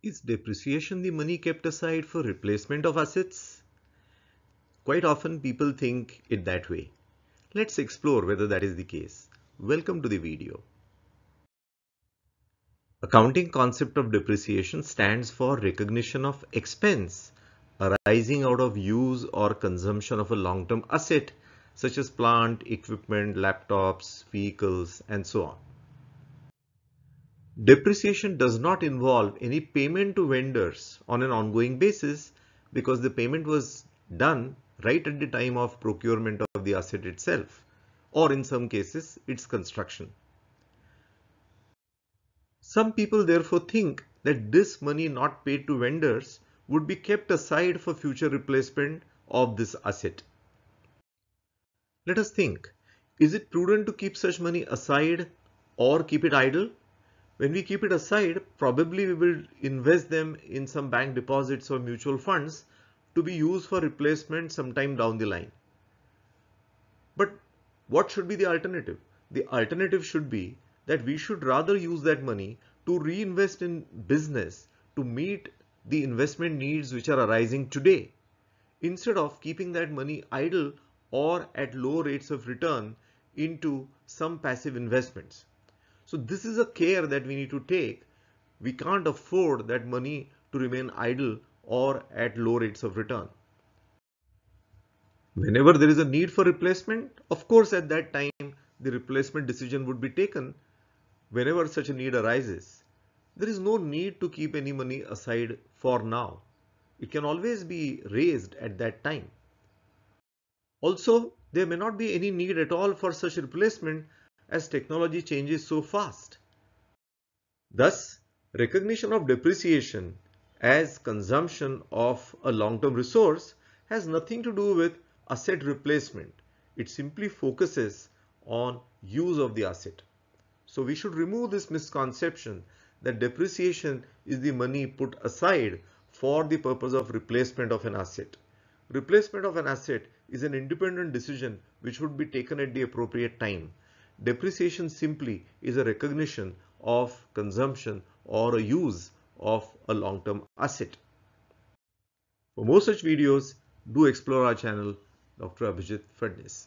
Is depreciation the money kept aside for replacement of assets? Quite often people think it that way. Let's explore whether that is the case. Welcome to the video. Accounting concept of depreciation stands for recognition of expense arising out of use or consumption of a long-term asset such as plant, equipment, laptops, vehicles, and so on. Depreciation does not involve any payment to vendors on an ongoing basis because the payment was done right at the time of procurement of the asset itself or in some cases its construction. Some people therefore think that this money not paid to vendors would be kept aside for future replacement of this asset. Let us think, is it prudent to keep such money aside or keep it idle? When we keep it aside, probably we will invest them in some bank deposits or mutual funds to be used for replacement sometime down the line. But what should be the alternative? The alternative should be that we should rather use that money to reinvest in business to meet the investment needs which are arising today instead of keeping that money idle or at low rates of return into some passive investments. So this is a care that we need to take. We can't afford that money to remain idle or at low rates of return. Whenever there is a need for replacement, of course at that time the replacement decision would be taken whenever such a need arises. There is no need to keep any money aside for now. It can always be raised at that time. Also, there may not be any need at all for such replacement as technology changes so fast. Thus, recognition of depreciation as consumption of a long-term resource has nothing to do with asset replacement. It simply focuses on use of the asset. So we should remove this misconception that depreciation is the money put aside for the purpose of replacement of an asset. Replacement of an asset is an independent decision which would be taken at the appropriate time Depreciation simply is a recognition of consumption or a use of a long-term asset. For more such videos, do explore our channel, Dr. Abhijit Fredness.